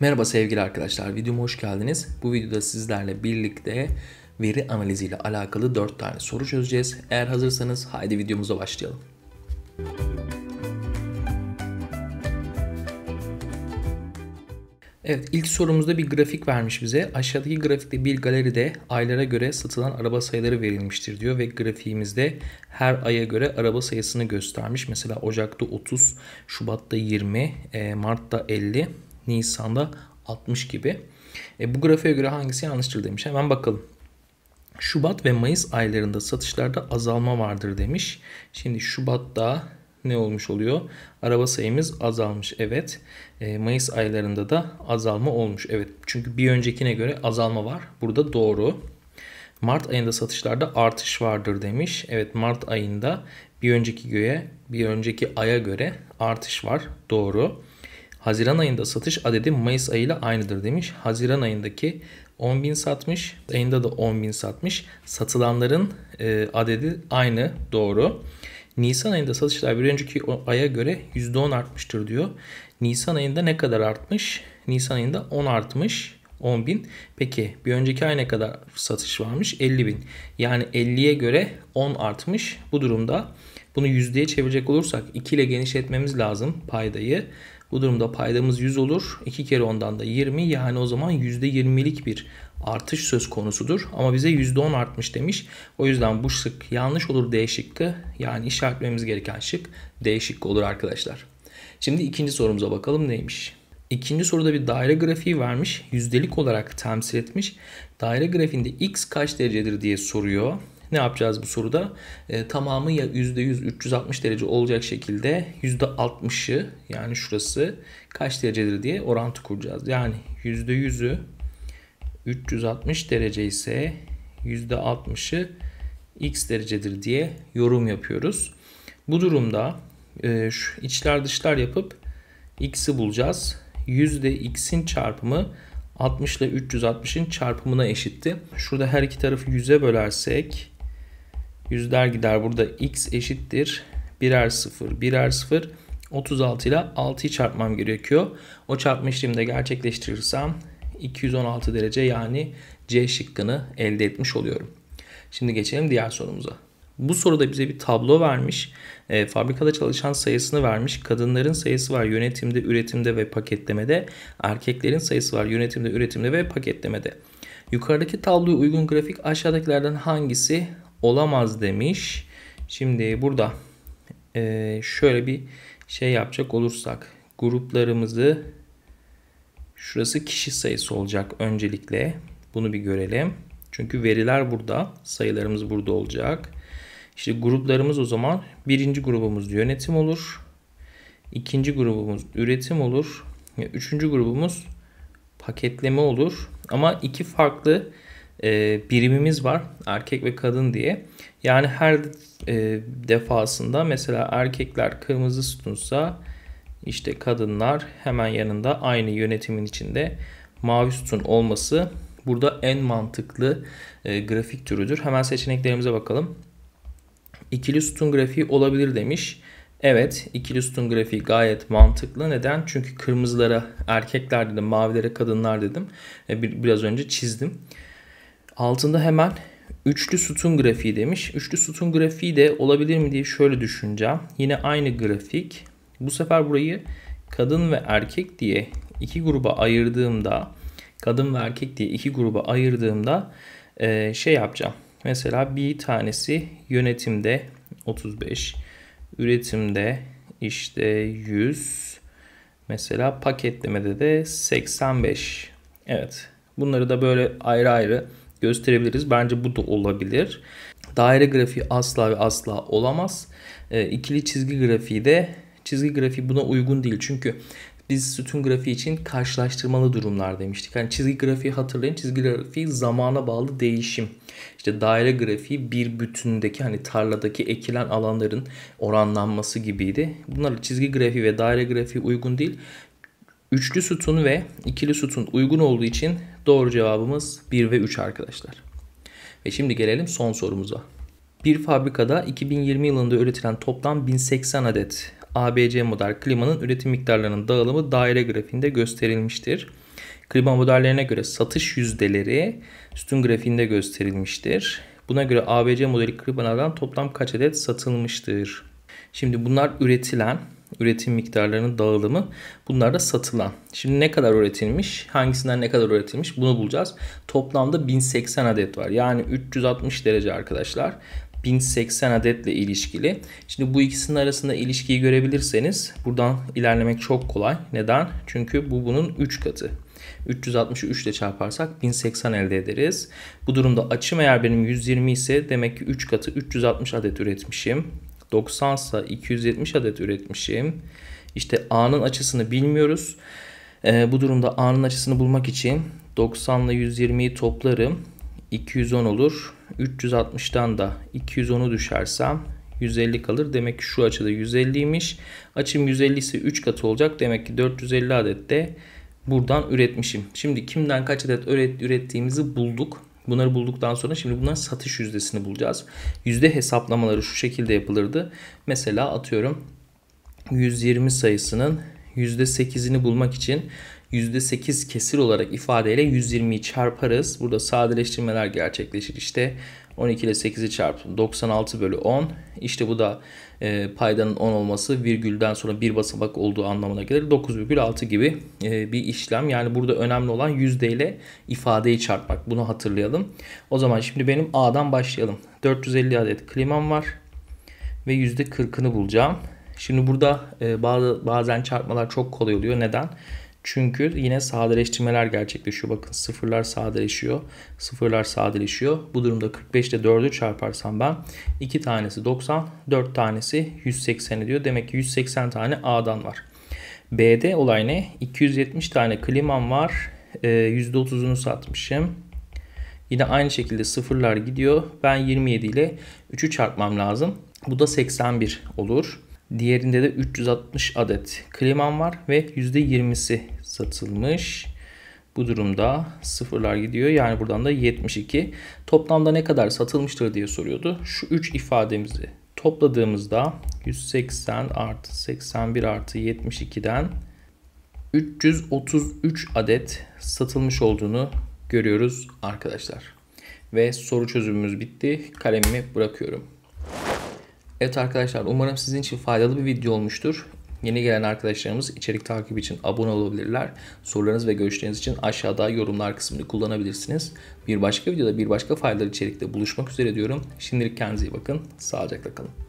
Merhaba sevgili arkadaşlar, videoma hoş geldiniz. Bu videoda sizlerle birlikte veri analiziyle alakalı 4 tane soru çözeceğiz. Eğer hazırsanız haydi videomuza başlayalım. Evet ilk sorumuzda bir grafik vermiş bize. Aşağıdaki grafikte bir galeride aylara göre satılan araba sayıları verilmiştir diyor ve grafiğimizde her aya göre araba sayısını göstermiş. Mesela Ocak'ta 30, Şubat'ta 20, e, Mart'ta 50, Nisan'da 60 gibi. E, bu grafiğe göre hangisi yanlıştır demiş. Hemen bakalım. Şubat ve Mayıs aylarında satışlarda azalma vardır demiş. Şimdi Şubat'ta ne olmuş oluyor? Araba sayımız azalmış evet. E, Mayıs aylarında da azalma olmuş evet. Çünkü bir öncekine göre azalma var. Burada doğru. Mart ayında satışlarda artış vardır demiş. Evet Mart ayında bir önceki göğe, bir önceki aya göre artış var. Doğru. Haziran ayında satış adedi Mayıs ayıyla aynıdır demiş. Haziran ayındaki 10.000 satmış. Ayında da 10.000 satmış. Satılanların e, adedi aynı doğru. Nisan ayında satışlar bir önceki aya göre %10 artmıştır diyor. Nisan ayında ne kadar artmış? Nisan ayında 10 artmış. 10 bin. Peki bir önceki ay ne kadar satış varmış? 50 bin. Yani 50'ye göre 10 artmış. Bu durumda bunu yüzdeye çevirecek olursak 2 ile genişletmemiz lazım paydayı. Bu durumda paydamız 100 olur. 2 kere ondan da 20 yani o zaman %20'lik bir artış söz konusudur. Ama bize %10 artmış demiş. O yüzden bu şık yanlış olur D şıkkı. Yani işaretlememiz gereken şık D şıkkı olur arkadaşlar. Şimdi ikinci sorumuza bakalım neymiş. İkinci soruda bir daire grafiği vermiş. Yüzdelik olarak temsil etmiş. Daire grafiğinde x kaç derecedir diye soruyor ne yapacağız bu soruda? E, tamamı ya %100 360 derece olacak şekilde %60'ı yani şurası kaç derecedir diye orantı kuracağız. Yani %100'ü 360 derece ise %60'ı x derecedir diye yorum yapıyoruz. Bu durumda e, şu içler dışlar yapıp x'i bulacağız. %x'in çarpımı 60 ile 360'ın çarpımına eşitti. Şurada her iki tarafı 100'e bölersek Yüzler gider. Burada x eşittir. Birer sıfır, birer sıfır. 36 ile 6'yı çarpmam gerekiyor. O çarpma işlemi de gerçekleştirirsem 216 derece yani C şıkkını elde etmiş oluyorum. Şimdi geçelim diğer sorumuza. Bu soruda bize bir tablo vermiş. E, fabrikada çalışan sayısını vermiş. Kadınların sayısı var yönetimde, üretimde ve paketlemede. Erkeklerin sayısı var yönetimde, üretimde ve paketlemede. Yukarıdaki tabloya uygun grafik aşağıdakilerden hangisi olamaz demiş. Şimdi burada e, şöyle bir şey yapacak olursak gruplarımızı şurası kişi sayısı olacak öncelikle. Bunu bir görelim. Çünkü veriler burada. Sayılarımız burada olacak. İşte gruplarımız o zaman birinci grubumuz yönetim olur. ikinci grubumuz üretim olur. Üçüncü grubumuz paketleme olur. Ama iki farklı e, birimimiz var erkek ve kadın diye. Yani her e, defasında mesela erkekler kırmızı sütunsa işte kadınlar hemen yanında aynı yönetimin içinde mavi sütun olması burada en mantıklı e, grafik türüdür. Hemen seçeneklerimize bakalım. İkili sütun grafiği olabilir demiş. Evet ikili sütun grafiği gayet mantıklı. Neden? Çünkü kırmızılara erkekler dedim, mavilere kadınlar dedim. biraz önce çizdim. Altında hemen üçlü sütun grafiği demiş. Üçlü sütun grafiği de olabilir mi diye şöyle düşüneceğim. Yine aynı grafik. Bu sefer burayı kadın ve erkek diye iki gruba ayırdığımda kadın ve erkek diye iki gruba ayırdığımda e, şey yapacağım. Mesela bir tanesi yönetimde 35, üretimde işte 100, mesela paketlemede de 85. Evet bunları da böyle ayrı ayrı gösterebiliriz. Bence bu da olabilir. Daire grafiği asla ve asla olamaz. E, ikili çizgi grafiği de çizgi grafiği buna uygun değil. Çünkü biz sütun grafiği için karşılaştırmalı durumlar demiştik. Yani çizgi grafiği hatırlayın. Çizgi grafiği zamana bağlı değişim. İşte daire grafiği bir bütündeki hani tarladaki ekilen alanların oranlanması gibiydi. Bunlar çizgi grafiği ve daire grafiği uygun değil. Üçlü sütun ve ikili sütun uygun olduğu için doğru cevabımız 1 ve 3 arkadaşlar. Ve şimdi gelelim son sorumuza. Bir fabrikada 2020 yılında üretilen toplam 1080 adet ABC model klimanın üretim miktarlarının dağılımı daire grafiğinde gösterilmiştir. Klima modellerine göre satış yüzdeleri sütun grafiğinde gösterilmiştir. Buna göre ABC modeli klimalardan toplam kaç adet satılmıştır? Şimdi bunlar üretilen, üretim miktarlarının dağılımı, bunlar da satılan. Şimdi ne kadar üretilmiş, hangisinden ne kadar üretilmiş bunu bulacağız. Toplamda 1080 adet var. Yani 360 derece arkadaşlar. 1080 adetle ilişkili. Şimdi bu ikisinin arasında ilişkiyi görebilirseniz buradan ilerlemek çok kolay. Neden? Çünkü bu bunun 3 katı. 360'ı 3 ile çarparsak 1080 elde ederiz. Bu durumda açım eğer benim 120 ise demek ki 3 katı 360 adet üretmişim. 90 ise 270 adet üretmişim. İşte A'nın açısını bilmiyoruz. E, bu durumda A'nın açısını bulmak için 90 ile 120'yi toplarım. 210 olur. 360'dan da 210'u düşersem 150 kalır. Demek ki şu açıda 150'ymiş. Açım 150 ise 3 katı olacak. Demek ki 450 adet de buradan üretmişim. Şimdi kimden kaç adet ürettiğimizi bulduk. Bunları bulduktan sonra şimdi bunların satış yüzdesini bulacağız. Yüzde hesaplamaları şu şekilde yapılırdı. Mesela atıyorum 120 sayısının %8'ini bulmak için %8 kesir olarak ifadeyle 120'yi çarparız. Burada sadeleştirmeler gerçekleşir. İşte 12 ile 8'i çarp 96 bölü 10. İşte bu da e, paydanın 10 olması virgülden sonra bir basamak olduğu anlamına gelir. 9,6 gibi e, bir işlem. Yani burada önemli olan yüzde ile ifadeyi çarpmak. Bunu hatırlayalım. O zaman şimdi benim A'dan başlayalım. 450 adet klimam var ve yüzde %40'ını bulacağım. Şimdi burada e, bazı, bazen çarpmalar çok kolay oluyor. Neden? Çünkü yine sadeleştirmeler gerçekleşiyor. Bakın sıfırlar sadeleşiyor. Sıfırlar sadeleşiyor. Bu durumda 45 ile 4'ü çarparsam ben 2 tanesi 90, 4 tanesi 180 ediyor. Demek ki 180 tane A'dan var. B'de olay ne? 270 tane klimam var. E, ee, %30'unu satmışım. Yine aynı şekilde sıfırlar gidiyor. Ben 27 ile 3'ü çarpmam lazım. Bu da 81 olur. Diğerinde de 360 adet kliman var ve %20'si satılmış. Bu durumda sıfırlar gidiyor. Yani buradan da 72. Toplamda ne kadar satılmıştır diye soruyordu. Şu 3 ifademizi topladığımızda 180 artı 81 artı 72'den 333 adet satılmış olduğunu görüyoruz arkadaşlar. Ve soru çözümümüz bitti. Kalemimi bırakıyorum. Evet arkadaşlar umarım sizin için faydalı bir video olmuştur. Yeni gelen arkadaşlarımız içerik takip için abone olabilirler. Sorularınız ve görüşleriniz için aşağıda yorumlar kısmını kullanabilirsiniz. Bir başka videoda bir başka faydalı içerikte buluşmak üzere diyorum. Şimdilik kendinize iyi bakın. Sağlıcakla kalın.